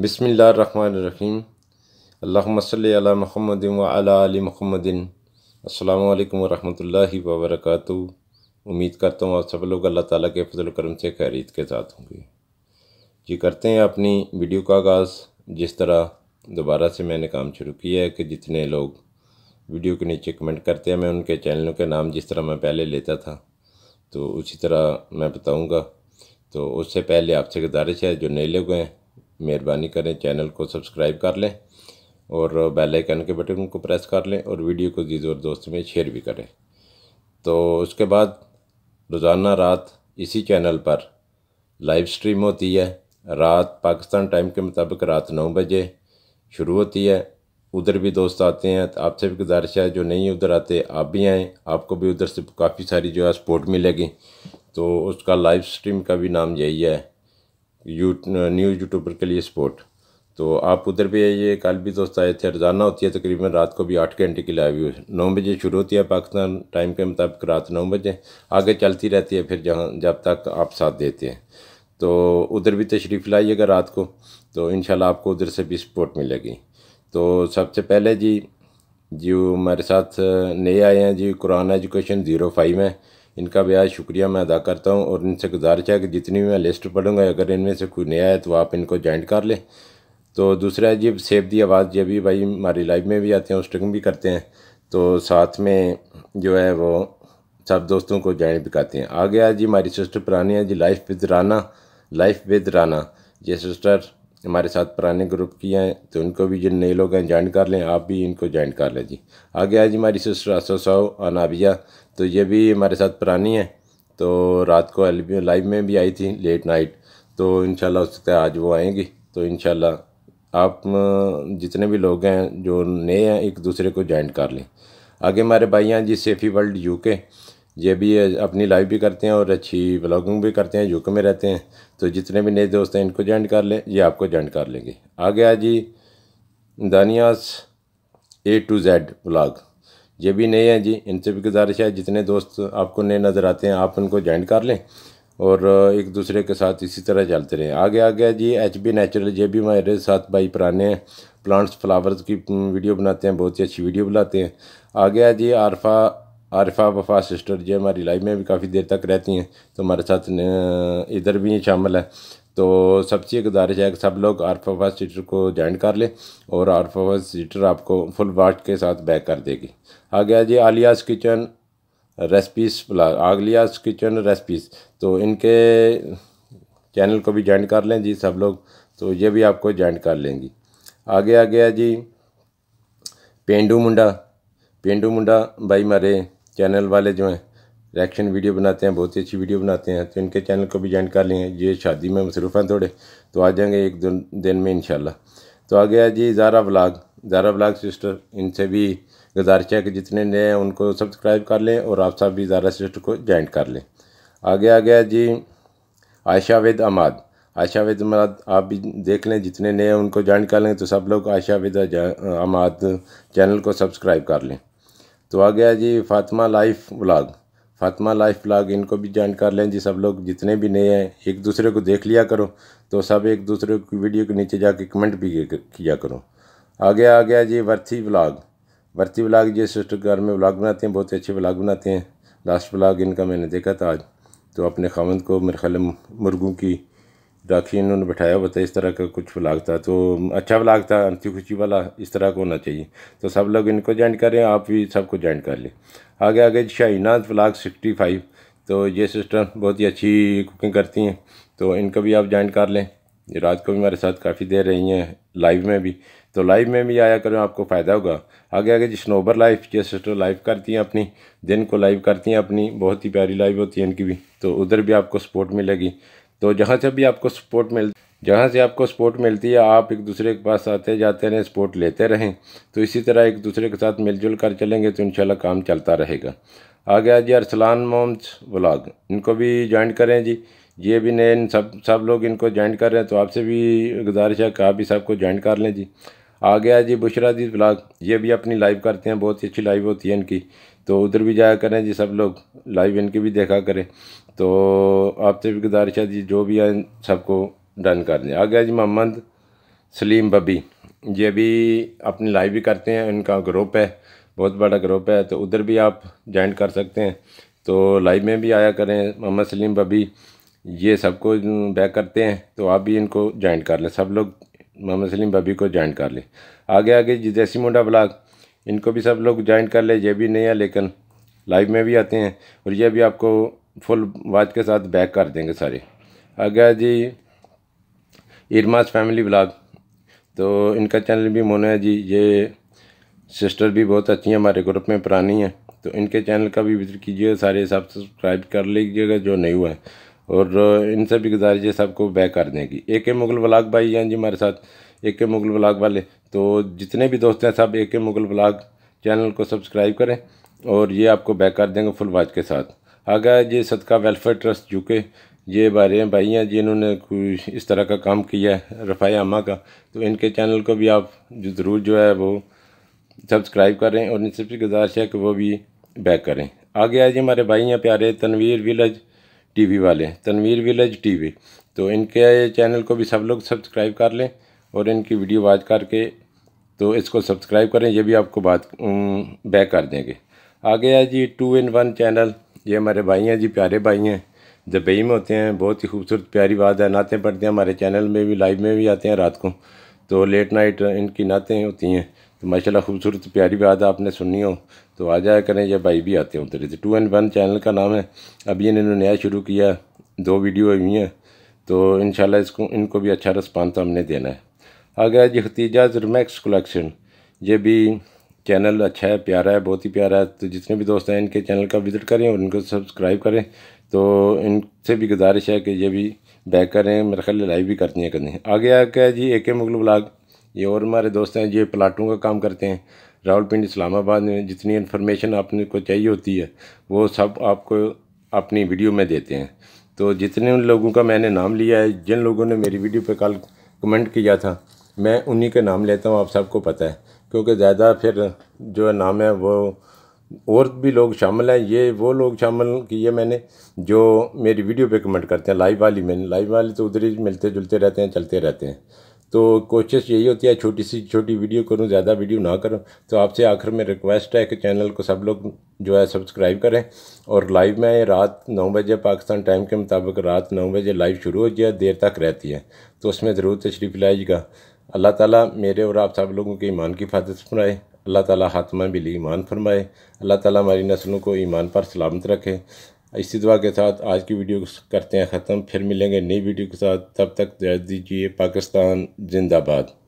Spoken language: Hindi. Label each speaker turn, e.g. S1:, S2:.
S1: बसमीम अल्लाम महमद वाली महमदिन अल्लाम वरम् वबरक उम्मीद करता हूँ आप सब लोग अल्लाह ताला के फजल करम से खैरियत के साथ होंगे जी करते हैं अपनी वीडियो का आगाज़ जिस तरह दोबारा से मैंने काम शुरू किया है कि जितने लोग वीडियो के नीचे कमेंट करते हैं मैं उनके चैनलों के नाम जिस तरह मैं पहले लेता था तो उसी तरह मैं बताऊँगा तो उससे पहले आपसे गुजारिश है जो नए लोग हैं मेहरबानी करें चैनल को सब्सक्राइब कर लें और बेल आइकन के बटन को प्रेस कर लें और वीडियो को जीज और दोस्त में शेयर भी करें तो उसके बाद रोज़ाना रात इसी चैनल पर लाइव स्ट्रीम होती है रात पाकिस्तान टाइम के मुताबिक रात नौ बजे शुरू होती है उधर भी दोस्त आते हैं तो आपसे भी गुजारिश है जो नहीं उधर आते आप भी आएँ आपको भी उधर से काफ़ी सारी जो है सपोर्ट मिलेगी तो उसका लाइव स्ट्रीम का भी नाम यही है यू न्यूज यूट्यूबर के लिए सपोर्ट तो आप उधर भी आइए कल भी दोस्त आए थे रोज़ाना होती है तकरीबन तो रात को भी आठ घंटे की लाइव नौ बजे शुरू होती है पाकिस्तान टाइम के मुताबिक रात नौ बजे आगे चलती रहती है फिर जहाँ जब तक आप साथ देते हैं तो उधर भी तशरीफ़ लाइएगा रात को तो इन आपको उधर से भी सपोर्ट मिलेगी तो सबसे पहले जी जी वो हमारे साथ नए आए हैं जी कुरान एजुकेशन ज़ीरो फाइव है इनका बेहद शुक्रिया मैं अदा करता हूँ और इनसे गुजारिश है कि जितनी मैं लिस्ट पढ़ूँगा अगर इनमें से कोई नया है तो आप इनको ज्वाइन कर लें तो दूसरा जी सेफ दी आवाज़ जब भी भाई हमारी लाइव में भी आते हैं होस्टिंग भी करते हैं तो साथ में जो है वो सब दोस्तों को ज्वाइन भी करते हैं आ गया जी हमारी सिस्टर पुरानी है जी life with Rana life with Rana ये सिस्टर हमारे साथ पुराने ग्रुप की हैं तो उनको भी जिन नए लोग हैं ज्वाइन कर लें आप भी इनको ज्वाइन कर लें जी आगे आज हमारी सिस्टर साहु अनाबिया तो ये भी हमारे साथ पुरानी है तो रात को एल लाइव में भी आई थी लेट नाइट तो इन हो सकता है आज वो आएंगी तो इन आप जितने भी लोग हैं जो नए हैं एक दूसरे को ज्वाइन कर लें आगे हमारे भाई हैं जी सेफ़ी वर्ल्ड यूके ये भी अपनी लाइव भी करते हैं और अच्छी ब्लॉगिंग भी करते हैं यूके में रहते हैं तो जितने भी नए दोस्त हैं इनको ज्वाइन कर लें ये आपको ज्वाइन कर लेंगे आ गया जी Dania's A to Z blog ये भी नए हैं जी इनसे भी गुजारिश है जितने दोस्त आपको नए नज़र आते हैं आप उनको ज्वाइन कर लें और एक दूसरे के साथ इसी तरह चलते रहें आगे आ गया जी एच बी नेचुरल ये भी हमारे साथ भाई पुराने हैं प्लांट्स फ्लावर्स की वीडियो बनाते हैं बहुत ही अच्छी वीडियो बनाते हैं आ गया जी आरफा आरफा वफा सिस्टर जो हमारी लाइफ में भी काफ़ी देर तक रहती हैं तो हमारे साथ इधर भी शामिल है तो सबसे गुजारिश है कि सब लोग आरफा वफा सिस्टर को ज्वाइन कर लें और आरफा वफा सिस्टर आपको फुल वाट के साथ बैक कर देगी आ गया जी Alia's kitchen recipes plus Alia's kitchen recipes तो इनके चैनल को भी ज्वाइन कर लें जी सब लोग तो ये भी आपको ज्वाइन कर लेंगी आगे आ गया जी पेंडू मुंडा पेंडू मुंडा भाई मारे चैनल वाले जो हैं रिएक्शन वीडियो बनाते हैं बहुत ही अच्छी वीडियो बनाते हैं तो इनके चैनल को भी ज्वाइन कर लेंगे ये शादी में मसरूफ़ हैं थोड़े तो आ जाएंगे एक दिन में इन तो आ गया जी Zara blog Zara blog sister इनसे भी गुजारिश है कि जितने नए हैं उनको सब्सक्राइब कर लें और आप सब भी ज़ारा सिस्टर को ज्वाइन कर लें आगे आ गया जी आयशा वेद अमाद आयशा वेद अमाद आप भी देख लें जितने नए हैं उनको ज्वाइन कर लें तो सब लोग आयशा वेद अमाद चैनल को सब्सक्राइब कर लें तो आ गया जी Fatima life blog Fatima life vlog इनको भी ज्वाइन कर लें जी सब लोग जितने भी नए हैं एक दूसरे को देख लिया करो तो सब एक दूसरे की वीडियो के नीचे जाके कमेंट भी किया करो आ गया आ गया जी worthy blog worthy vlog ji sister घर में ब्लॉग बनाते हैं बहुत अच्छे व्लाग बनाते हैं लास्ट व्लाग इनका मैंने देखा था आज तो अपने खामंद को मेरे ख्याल मुर्गों की राखी इन्होंने बैठाया हुआ था इस तरह का कुछ ब्लाग था तो अच्छा ब्लाग था अंति खुशी वाला इस तरह का होना चाहिए तो सब लोग इनको ज्वाइन करें आप भी सबको ज्वाइन कर लें आगे आगे शाहिनाथ ब्लाग सिक्सटी फाइव तो ये सिस्टर बहुत ही अच्छी कुकिंग करती हैं तो इनको भी आप ज्वाइन कर लें रात को भी हमारे साथ काफ़ी देर रही हैं लाइव में भी तो लाइव में भी आया करें आपको फ़ायदा होगा आगे आगे जी स्नोबर लाइफ ये सिस्टर लाइव करती हैं अपनी दिन को लाइव करती हैं अपनी बहुत ही प्यारी लाइव होती है इनकी भी तो उधर भी आपको सपोर्ट मिलेगी तो जहाँ से भी आपको सपोर्ट मिल जहाँ से आपको सपोर्ट मिलती है आप एक दूसरे के पास आते जाते रहें सपोर्ट लेते रहें तो इसी तरह एक दूसरे के साथ मिलजुल कर चलेंगे तो इंशाल्लाह काम चलता रहेगा आ गया जी अरसलान मोम्स व्लाग इनको भी ज्वाइन करें जी ये भी नए सब सब लोग इनको ज्वाइन कर रहे हैं तो आपसे भी गुजारिश है कि आप भी सबको ज्वाइन कर लें जी आ गया जी बुशरा जी ब्लाग ये भी अपनी लाइव करते हैं बहुत ही अच्छी लाइव होती है इनकी तो उधर भी जाया करें जी सब लोग लाइव इनके भी देखा करें तो आपसे भी गुजारिश है जी जो भी है सबको डन कर दें आ गया जी मोहम्मद सलीम बबी ये भी अपनी लाइव भी करते हैं इनका ग्रुप है बहुत बड़ा ग्रुप है तो उधर भी आप ज्वाइन कर सकते हैं तो लाइव में भी आया करें मोहम्मद सलीम बबी ये सबको बैक करते हैं तो आप भी इनको ज्वाइन कर लें सब लोग मोहम्मद सलीम बबी को ज्वाइन कर लें आगे आगे जी देसी मुंडा ब्लाग इनको भी सब लोग ज्वाइन कर ले ये भी नहीं है लेकिन लाइव में भी आते हैं और ये भी आपको फुल वाच के साथ बैक कर देंगे सारे आगे जी इरमास फैमिली ब्लाग तो इनका चैनल भी मोना है जी ये सिस्टर भी बहुत अच्छी हैं हमारे ग्रुप में पुरानी हैं तो इनके चैनल का भी विजिट कीजिएगा सारे सब सब्सक्राइब कर लीजिएगा जो नहीं हुआ है और इन भी गुजारिश है सबको बैक कर की ए के मुगल ब्लाग भाई हैं जी हमारे साथ ए के मुगल ब्लाग वाले तो जितने भी दोस्त हैं सब A K Mughal blog channel को सब्सक्राइब करें और ये आपको बैक कर देंगे फुल वाच के साथ आगे जी सदका वेलफेयर ट्रस्ट यूके ये बारे हैं भाई हैं जिन्होंने कुछ इस तरह का काम किया है रफ़ाई आमा का तो इनके चैनल को भी आप ज़रूर जो है वो सब्सक्राइब करें और इन भी गुजारिश है कि वो भी बैक करें आगे आज हमारे भाई हैं प्यारे तनवीर विलेज टीवी वाले तनवीर विलेज टीवी तो इनके चैनल को भी सब लोग सब्सक्राइब कर लें और इनकी वीडियो वाच करके तो इसको सब्सक्राइब करें ये भी आपको बात बैक कर देंगे आगे है जी टू इन वन चैनल ये हमारे भाई हैं जी प्यारे भाई हैं दुबई में होते हैं बहुत ही खूबसूरत प्यारी बात है नाते पढ़ते हैं हमारे चैनल में भी लाइव में भी आते हैं रात को तो लेट नाइट इनकी नातें होती हैं तो माशाल्लाह खूबसूरत प्यारी बात आपने सुननी हो तो आ जाया करें या भाई भी आते हो तेरे तो टू एंड वन चैनल का नाम है अभी इन्होंने नया शुरू किया दो वीडियो हुई हैं तो इन इसको इनको भी अच्छा रिस्पॉन्स हमने देना है आ गया जी हतीजा रिमैक्स कलेक्शन ये भी चैनल अच्छा है प्यारा है बहुत ही प्यारा है तो जितने भी दोस्त हैं इनके चैनल का विज़िट करें और इनको सब्सक्राइब करें तो इनसे भी गुजारिश है कि ये भी बैक करें मेरे ख्याल लाइव भी करती हैं करनी आगे आ गया जी ए के मुगल ब्लाग ये और हमारे दोस्त हैं ये प्लाटों का काम करते हैं राहुल पिंड इस्लामाबाद में जितनी इन्फॉर्मेशन आपने को चाहिए होती है वो सब आपको अपनी वीडियो में देते हैं तो जितने उन लोगों का मैंने नाम लिया है जिन लोगों ने मेरी वीडियो पर कल कमेंट किया था मैं उन्हीं के नाम लेता हूँ आप सबको पता है क्योंकि ज़्यादा फिर जो है नाम है वो और भी लोग शामिल हैं ये वो लोग शामिल किए मैंने जो मेरी वीडियो पे कमेंट करते हैं लाइव वाली मैंने लाइव वाली तो उधर ही मिलते जुलते रहते हैं चलते रहते हैं तो कोशिश यही होती है छोटी सी छोटी वीडियो करूँ ज़्यादा वीडियो ना करूँ तो आपसे आखिर में रिक्वेस्ट है कि चैनल को सब लोग जो है सब्सक्राइब करें और लाइव में रात नौ बजे पाकिस्तान टाइम के मुताबिक रात नौ बजे लाइव शुरू हो जाए देर तक रहती है तो उसमें ज़रूर तशरीफ़ लाइएगा अल्लाह ताला मेरे और आप सब लोगों के ईमान की फादत फरमाए अल्लाह ताला में बिल ईमान फरमाए अल्लाह ताला हमारी नस्लों को ईमान पर सलामत रखे इसी दुआ के साथ आज की वीडियो करते हैं ख़त्म फिर मिलेंगे नई वीडियो के साथ तब तक दीजिए पाकिस्तान जिंदाबाद